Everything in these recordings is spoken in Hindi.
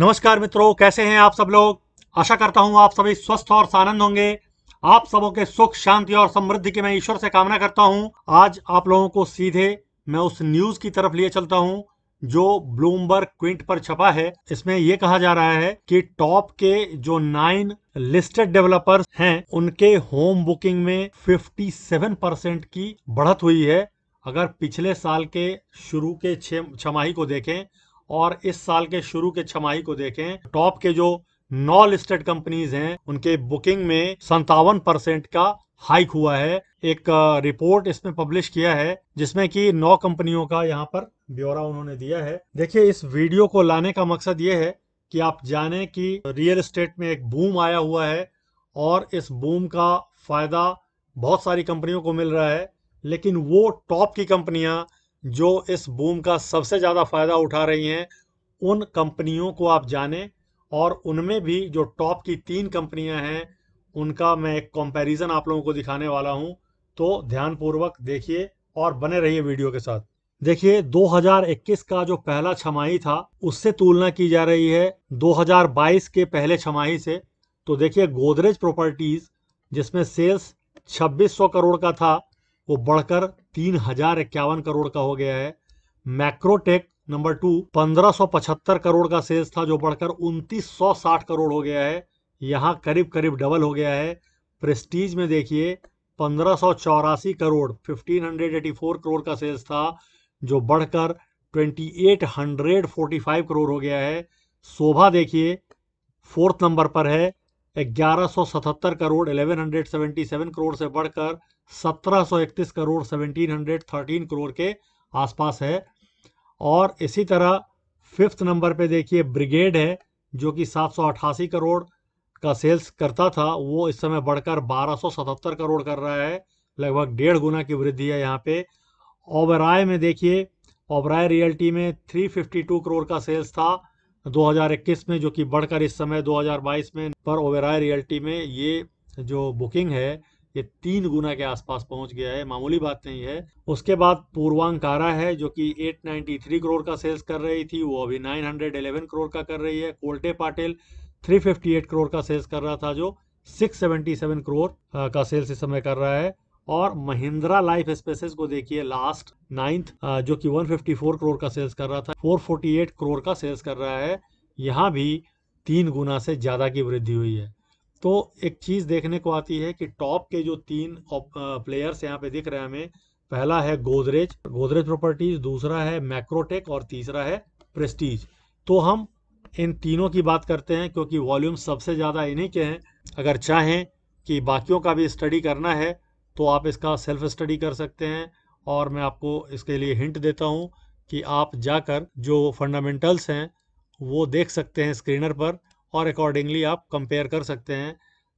नमस्कार मित्रों कैसे हैं आप सब लोग आशा करता हूं आप सभी स्वस्थ और सानंद होंगे आप सबों के सुख शांति और समृद्धि की मैं ईश्वर से कामना करता हूं आज आप लोगों को सीधे मैं उस न्यूज की तरफ लिए चलता हूं जो ब्लूमबर्ग क्विंट पर छपा है इसमें यह कहा जा रहा है कि टॉप के जो नाइन लिस्टेड डेवलपर्स हैं उनके होम बुकिंग में 57 परसेंट की बढ़त हुई है अगर पिछले साल के शुरू के छमाही को देखें और इस साल के शुरू के छमाही को देखें टॉप के जो नौ लिस्टेड कंपनीज हैं उनके बुकिंग में संतावन परसेंट का हाइक हुआ है एक रिपोर्ट इसमें पब्लिश किया है जिसमें कि नौ कंपनियों का यहाँ पर ब्यौरा उन्होंने दिया है देखिए इस वीडियो को लाने का मकसद ये है कि आप जाने कि रियल एस्टेट में एक बूम आया हुआ है और इस बूम का फायदा बहुत सारी कंपनियों को मिल रहा है लेकिन वो टॉप की कंपनियां जो इस बूम का सबसे ज़्यादा फ़ायदा उठा रही हैं उन कंपनियों को आप जानें और उनमें भी जो टॉप की तीन कंपनियां हैं उनका मैं एक कंपैरिजन आप लोगों को दिखाने वाला हूं तो ध्यानपूर्वक देखिए और बने रहिए वीडियो के साथ देखिए 2021 का जो पहला छमाही था उससे तुलना की जा रही है 2022 के पहले छमाही से तो देखिए गोदरेज प्रॉपर्टीज जिसमें सेल्स 2600 करोड़ का था वो बढ़कर तीन हजार इक्यावन करोड़ का हो गया है मैक्रोटेक नंबर टू पंद्रह सौ पचहत्तर करोड़ का सेल्स था जो बढ़कर उनतीस सौ साठ करोड़ हो गया है यहाँ करीब करीब डबल हो गया है प्रेस्टीज में देखिए पंद्रह सौ चौरासी crore fifteen hundred eighty four crore का सेल्स था जो बढ़कर twenty eight hundred forty five crore हो गया है शोभा देखिए फोर्थ नंबर पर है ग्यारह सौ सतहत्तर crore eleven hundred seventy seven crore से बढ़कर 1731 करोड़ 1713 करोड़ के आसपास है और इसी तरह फिफ्थ नंबर पे देखिए ब्रिगेड है जो कि 788 करोड़ का सेल्स करता था वो इस समय बढ़कर 1277 करोड़ कर रहा है लगभग डेढ़ गुना की वृद्धि है यहाँ पे ओबराय में देखिए ओबराय रियल्टी में 352 करोड़ का सेल्स था 2021 में जो कि बढ़कर इस समय 2022 में पर ओबराय रियल्टी में ये जो बुकिंग है ये तीन गुना के आसपास पहुंच गया है मामूली बात नहीं है उसके बाद पूर्वांकारा है जो कि 893 करोड़ का सेल्स कर रही थी वो अभी 911 करोड़ का कर रही है कोल्टे पाटिल 358 करोड़ का सेल्स कर रहा था जो 677 करोड़ का सेल्स इस समय कर रहा है और महिंद्रा लाइफ स्पेसेस को देखिए लास्ट नाइन्थ जो कि 154 करोड़ का सेल्स कर रहा था 448 करोड़ का सेल्स कर रहा है यहाँ भी तीन गुना से ज़्यादा की वृद्धि हुई है तो एक चीज़ देखने को आती है कि टॉप के जो तीन प्लेयर्स यहाँ पे दिख रहे हैं हमें पहला है गोदरेज गोदरेज प्रॉपर्टीज दूसरा है मैक्रोटेक और तीसरा है प्रेस्टीज तो हम इन तीनों की बात करते हैं क्योंकि वॉल्यूम सबसे ज़्यादा इन्हीं के हैं अगर चाहें कि बाकियों का भी स्टडी करना है तो आप इसका सेल्फ स्टडी कर सकते हैं और मैं आपको इसके लिए हिंट देता हूँ कि आप जाकर जो फंडामेंटल्स हैं वो देख सकते हैं स्क्रीनर पर और अकॉर्डिंगली आप कंपेयर कर सकते हैं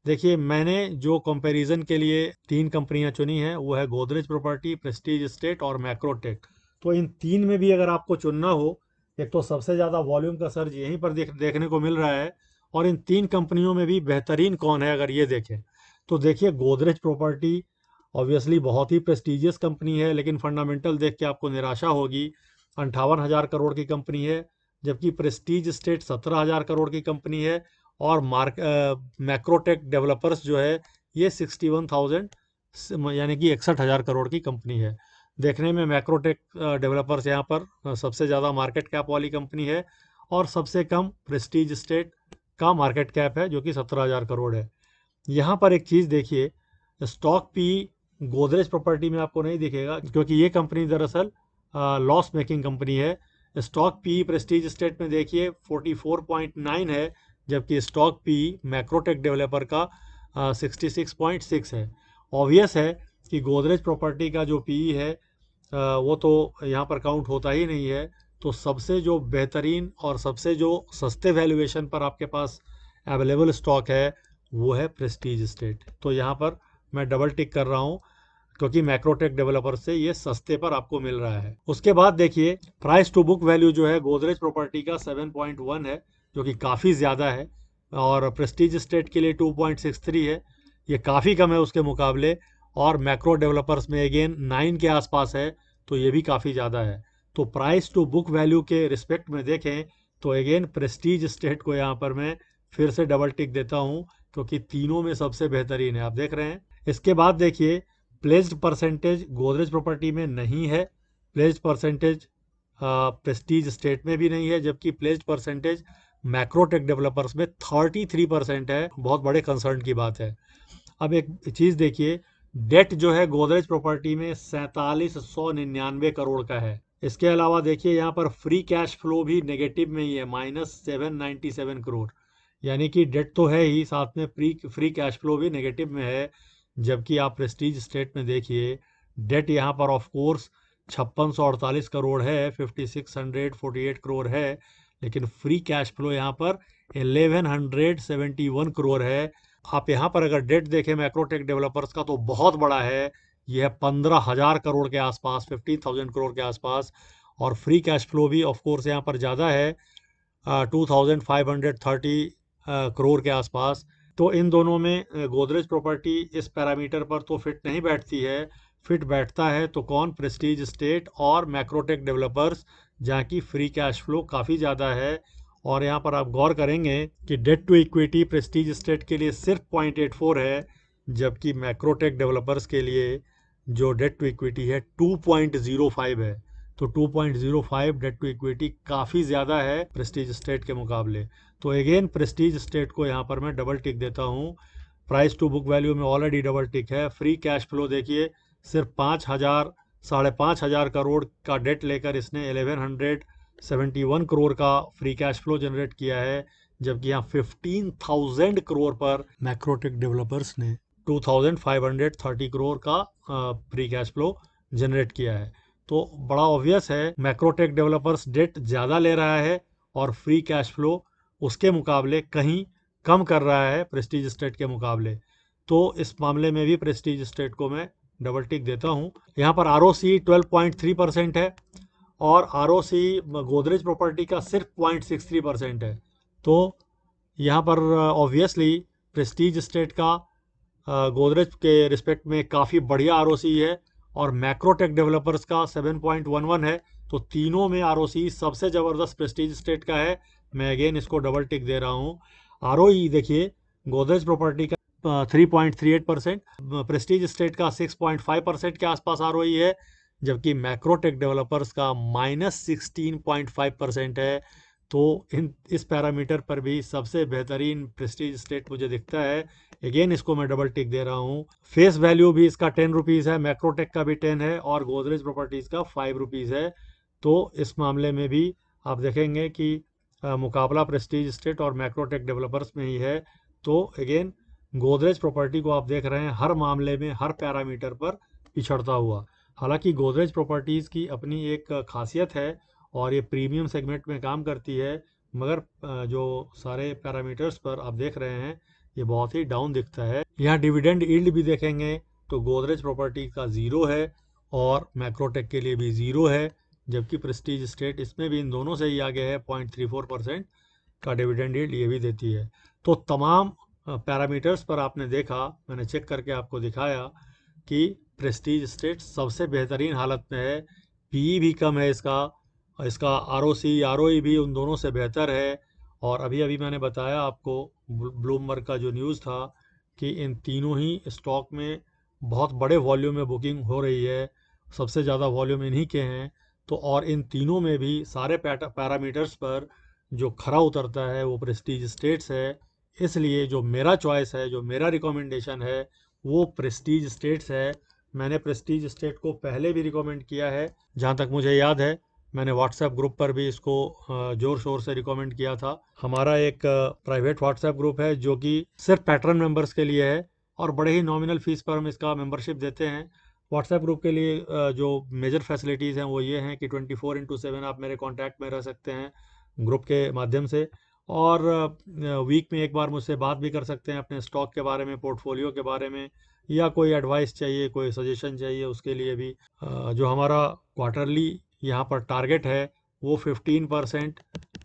देखिए मैंने जो कंपैरिजन के लिए तीन कंपनियां चुनी हैं वो है गोदरेज प्रॉपर्टी प्रेस्टीज स्टेट और मैक्रोटेक तो इन तीन में भी अगर आपको चुनना हो एक तो सबसे ज़्यादा वॉल्यूम का सर्ज यहीं पर देख देखने को मिल रहा है और इन तीन कंपनियों में भी बेहतरीन कौन है अगर ये देखें तो देखिए गोदरेज प्रॉपर्टी ऑब्वियसली बहुत ही प्रेस्टिजियस कंपनी है लेकिन फंडामेंटल देख के आपको निराशा होगी अंठावन हज़ार करोड़ की कंपनी है जबकि प्रेस्टीज स्टेट सत्रह हज़ार करोड़ की कंपनी है और मार्क मैक्रोटेक डेवलपर्स जो है ये सिक्सटी वन थाउजेंड यानी कि इकसठ हज़ार करोड़ की कंपनी है देखने में मैक्रोटेक डेवलपर्स यहाँ पर सबसे ज़्यादा मार्केट कैप वाली कंपनी है और सबसे कम प्रेस्टीज स्टेट का मार्केट कैप है जो कि सत्रह हज़ार करोड़ है यहाँ पर एक चीज़ देखिए स्टॉक पी गोदरेज प्रॉपर्टी में आपको नहीं दिखेगा क्योंकि ये कंपनी दरअसल लॉस मेकिंग कंपनी है स्टॉक पी प्रेस्टीज स्टेट में देखिए 44.9 है जबकि स्टॉक पी मैक्रोटेक डेवलपर का आ, 66.6 है ऑब्वियस है कि गोदरेज प्रॉपर्टी का जो पी है वो तो यहाँ पर काउंट होता ही नहीं है तो सबसे जो बेहतरीन और सबसे जो सस्ते वैल्यूएशन पर आपके पास अवेलेबल स्टॉक है वो है प्रेस्टीज स्टेट तो यहाँ पर मैं डबल टिक कर रहा हूँ क्योंकि मैक्रोटेक डेवलपर से ये सस्ते पर आपको मिल रहा है उसके बाद देखिए प्राइस टू बुक वैल्यू जो है गोदरेज प्रॉपर्टी का 7.1 है जो कि काफ़ी ज़्यादा है और प्रेस्टीज स्टेट के लिए 2.63 है ये काफ़ी कम है उसके मुकाबले और मैक्रो डेवलपर्स में अगेन नाइन के आसपास है तो ये भी काफ़ी ज़्यादा है तो प्राइस टू बुक वैल्यू के रिस्पेक्ट में देखें तो अगेन प्रेस्टीज स्टेट को यहाँ पर मैं फिर से डबल टिक देता हूँ क्योंकि तीनों में सबसे बेहतरीन है आप देख रहे हैं इसके बाद देखिए प्लेस्ड परसेंटेज गोदरेज प्रॉपर्टी में नहीं है प्लेस्ड परसेंटेज प्रेस्टीज स्टेट में भी नहीं है जबकि प्लेस्ड परसेंटेज मैक्रोटेक डेवलपर्स में 33 परसेंट है बहुत बड़े कंसर्न की बात है अब एक चीज़ देखिए डेट जो है गोदरेज प्रॉपर्टी में सैंतालीस सौ निन्यानवे करोड़ का है इसके अलावा देखिए यहाँ पर फ्री कैश फ्लो भी नेगेटिव में ही है minus seven ninety seven crore यानी कि डेट तो है ही साथ में फ्री फ्री कैश फ्लो भी नेगेटिव में है जबकि आप प्रेस्टीज स्टेट में देखिए डेट यहाँ पर ऑफ कोर्स छप्पन सौ अड़तालीस करोड़ है fifty six hundred forty eight crore है लेकिन फ्री कैश फ्लो यहाँ पर 1171 हंड्रेड सेवेंटी वन करोड़ है आप यहाँ पर अगर डेट देखें मैक्रोटेक डेवलपर्स का तो बहुत बड़ा है यह पंद्रह हजार करोड़ के आसपास फिफ्टी थाउजेंड करोड़ के आसपास और फ्री कैश फ्लो भी ऑफ कोर्स यहाँ पर ज़्यादा है two thousand five hundred thirty crore के आसपास तो इन दोनों में गोदरेज प्रॉपर्टी इस पैरामीटर पर तो फिट नहीं बैठती है फिट बैठता है तो कौन प्रेस्टीज स्टेट और मैक्रोटेक डेवलपर्स जहाँ की फ्री कैश फ्लो काफ़ी ज़्यादा है और यहाँ पर आप गौर करेंगे कि debt to equity Prestige state के लिए सिर्फ पॉइंट एट फोर है जबकि मैक्रोटेक डेवलपर्स के लिए जो डेट टू इक्विटी है टू पॉइंट ज़ीरो फाइव है तो 2.05 डेट टू इक्विटी काफ़ी ज़्यादा है प्रेस्टीज स्टेट के मुकाबले तो अगेन प्रेस्टीज स्टेट को यहाँ पर मैं डबल टिक देता हूँ प्राइस टू बुक वैल्यू में ऑलरेडी डबल टिक है फ्री कैश फ्लो देखिए सिर्फ पाँच हज़ार साढ़े पाँच हज़ार करोड़ का डेट लेकर इसने eleven hundred seventy one crore का फ्री कैश फ्लो जनरेट किया है जबकि यहाँ फिफ्टीन थाउजेंड करोड़ पर मैक्रोटेक डेवलपर्स ने two thousand five hundred thirty crore का फ्री कैश फ्लो जनरेट किया है तो बड़ा ऑब्वियस है मैक्रोटेक डेवलपर्स डेट ज़्यादा ले रहा है और फ्री कैश फ्लो उसके मुकाबले कहीं कम कर रहा है प्रेस्टीज स्टेट के मुकाबले तो इस मामले में भी प्रेस्टीज स्टेट को मैं डबल टिक देता हूँ यहाँ पर R O C twelve point three percent है और R O C Godrej property का सिर्फ पॉइंट सिक्स थ्री परसेंट है तो यहाँ पर ऑब्वियसली प्रेस्टीज स्टेट का गोदरेज uh, के रिस्पेक्ट में काफ़ी बढ़िया आर है और मैक्रोटेक डेवलपर्स का 7.11 है तो तीनों में आर सबसे ज़बरदस्त प्रेस्टीज स्टेट का है मैं अगेन इसको डबल टिक दे रहा हूँ आर e देखिए गोदरेज प्रॉपर्टी का 3.38 परसेंट प्रेस्टीज स्टेट का 6.5 परसेंट के आसपास आर e है जबकि मैक्रोटेक डेवलपर्स का माइनस सिक्सटीन परसेंट है तो इन इस पैरामीटर पर भी सबसे बेहतरीन प्रेस्टीज स्टेट मुझे दिखता है अगेन इसको मैं डबल टिक दे रहा हूँ फेस वैल्यू भी इसका टेन रुपीज़ है मैक्रोटेक का भी टेन है और गोदरेज प्रॉपर्टीज़ का फाइव रुपीज़ है तो इस मामले में भी आप देखेंगे कि आ, मुकाबला प्रेस्टीज स्टेट और मैक्रोटेक डेवलपर्स में ही है तो अगेन गोदरेज प्रॉपर्टी को आप देख रहे हैं हर मामले में हर पैरामीटर पर पिछड़ता हुआ हालांकि गोदरेज प्रॉपर्टीज़ की अपनी एक खासियत है और ये प्रीमियम सेगमेंट में काम करती है मगर जो सारे पैरामीटर्स पर आप देख रहे हैं ये बहुत ही डाउन दिखता है यहाँ डिविडेंड ईल्ड भी देखेंगे तो गोदरेज प्रॉपर्टी का ज़ीरो है और मैक्रोटेक के लिए भी ज़ीरो है जबकि प्रेस्टीज स्टेट इसमें भी इन दोनों से ही आगे है पॉइंट थ्री फोर परसेंट का डिविडेंड ईल्ड ये भी देती है तो तमाम पैरामीटर्स पर आपने देखा मैंने चेक करके आपको दिखाया कि प्रेस्टीज स्टेट सबसे बेहतरीन हालत में है पी e भी कम है इसका इसका are O C R O भी उन दोनों से बेहतर है और अभी अभी मैंने बताया आपको ब्लूमबर्ग का जो न्यूज़ था कि इन तीनों ही स्टॉक में बहुत बड़े वॉल्यूम में बुकिंग हो रही है सबसे ज़्यादा वॉल्यूम इन्हीं के हैं तो और इन तीनों में भी सारे पैरामीटर्स पर जो खरा उतरता है वो प्रेस्टीज स्टेट्स है इसलिए जो मेरा चॉइस है जो मेरा रिकमेंडेशन है वो प्रेस्टीज स्टेट्स है मैंने प्रेस्टीज स्टेट को पहले भी रिकमेंड किया है जहाँ तक मुझे याद है मैंने व्हाट्सएप ग्रुप पर भी इसको जोर शोर से रिकमेंड किया था हमारा एक प्राइवेट व्हाट्सएप ग्रुप है जो कि सिर्फ पैटर्न मेंबर्स के लिए है और बड़े ही नॉमिनल फीस पर हम इसका मेंबरशिप देते हैं व्हाट्सएप ग्रुप के लिए जो मेजर फैसिलिटीज़ हैं वो ये हैं कि ट्वेंटी फोर इंटू सेवन आप मेरे कॉन्टैक्ट में रह सकते हैं ग्रुप के माध्यम से और वीक में एक बार मुझसे बात भी कर सकते हैं अपने स्टॉक के बारे में पोर्टफोलियो के बारे में या कोई एडवाइस चाहिए कोई सजेशन चाहिए उसके लिए भी जो हमारा क्वार्टरली यहाँ पर टारगेट है वो फिफ्टीन परसेंट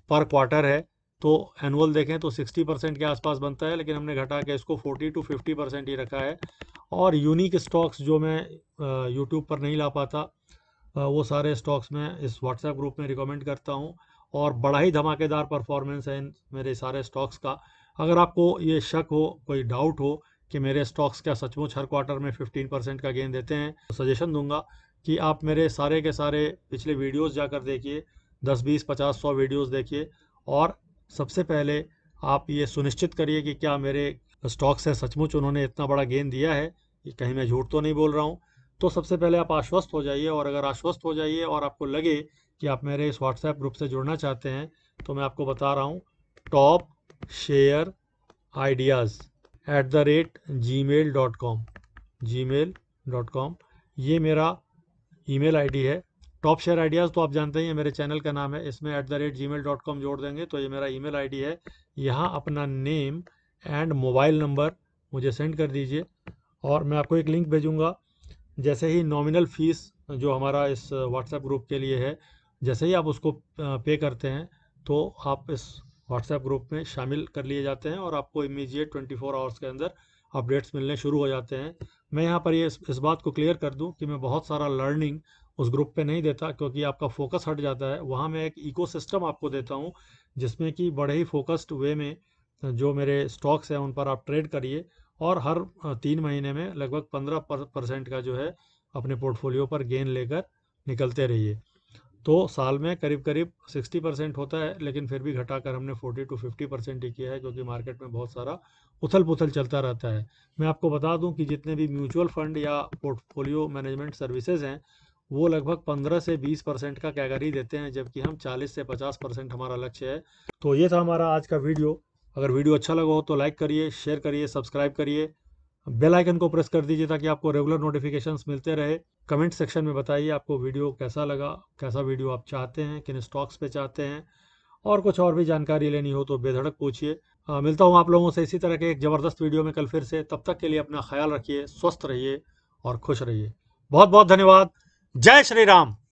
पर क्वार्टर है तो एनुअल देखें तो सिक्सटी परसेंट के आसपास बनता है लेकिन हमने घटा के इसको फोर्टी टू फिफ्टी परसेंट ही रखा है और यूनिक स्टॉक्स जो मैं यूट्यूब पर नहीं ला पाता वो सारे स्टॉक्स मैं इस व्हाट्सएप ग्रुप में रिकमेंड करता हूँ और बड़ा ही धमाकेदार परफॉर्मेंस है मेरे सारे स्टॉक्स का अगर आपको ये शक हो कोई डाउट हो कि मेरे स्टॉक्स क्या सचमुच हर क्वार्टर में 15 परसेंट का गेन देते हैं तो सजेशन दूंगा कि आप मेरे सारे के सारे पिछले वीडियोस जाकर देखिए 10, 20, 50, 100 वीडियोस देखिए और सबसे पहले आप ये सुनिश्चित करिए कि क्या मेरे स्टॉक्स हैं सचमुच उन्होंने इतना बड़ा गेन दिया है कि कहीं मैं झूठ तो नहीं बोल रहा हूँ तो सबसे पहले आप आश्वस्त हो जाइए और अगर आश्वस्त हो जाइए और आपको लगे कि आप मेरे इस व्हाट्सएप ग्रुप से जुड़ना चाहते हैं तो मैं आपको बता रहा हूँ top share ideas at the rate G mail dot com G mail dot com ये मेरा ईमेल आईडी है टॉप शेयर आइडियाज़ तो आप जानते ही हैं मेरे चैनल का नाम है इसमें at the rate G mail dot com जोड़ देंगे तो ये मेरा ईमेल आईडी है यहाँ अपना नेम एंड मोबाइल नंबर मुझे सेंड कर दीजिए और मैं आपको एक लिंक भेजूँगा जैसे ही नॉमिनल फ़ीस जो हमारा इस व्हाट्सएप ग्रुप के लिए है जैसे ही आप उसको पे करते हैं तो आप इस व्हाट्सएप ग्रुप में शामिल कर लिए जाते हैं और आपको इमीजिएट 24 आवर्स के अंदर अपडेट्स मिलने शुरू हो जाते हैं मैं यहाँ पर ये इस बात को क्लियर कर दूँ कि मैं बहुत सारा लर्निंग उस ग्रुप पे नहीं देता क्योंकि आपका फोकस हट जाता है वहाँ मैं एक इकोसिस्टम आपको देता हूँ जिसमें कि बड़े ही फोकस्ड वे में जो मेरे स्टॉक्स हैं उन पर आप ट्रेड करिए और हर तीन महीने में लगभग पंद्रह परसेंट का जो है अपने पोर्टफोलियो पर गेन लेकर निकलते रहिए तो साल में करीब करीब 60 परसेंट होता है लेकिन फिर भी घटाकर हमने 40 टू 50 परसेंट ही किया है क्योंकि मार्केट में बहुत सारा उथल पुथल चलता रहता है मैं आपको बता दूं कि जितने भी म्यूचुअल फंड या पोर्टफोलियो मैनेजमेंट सर्विसेज हैं वो लगभग 15 से 20 परसेंट का कैगरी देते हैं जबकि हम 40 से 50 परसेंट हमारा लक्ष्य है तो ये था हमारा आज का वीडियो अगर वीडियो अच्छा लगा हो तो लाइक करिए शेयर करिए सब्सक्राइब करिए बेल आइकन को प्रेस कर दीजिए ताकि आपको रेगुलर नोटिफिकेशंस मिलते रहे कमेंट सेक्शन में बताइए आपको वीडियो कैसा लगा कैसा वीडियो आप चाहते हैं किन स्टॉक्स पे चाहते हैं और कुछ और भी जानकारी लेनी हो तो बेधड़क पूछिए मिलता हूँ आप लोगों से इसी तरह के एक ज़बरदस्त वीडियो में कल फिर से तब तक के लिए अपना ख्याल रखिए स्वस्थ रहिए और खुश रहिए बहुत बहुत धन्यवाद जय श्री राम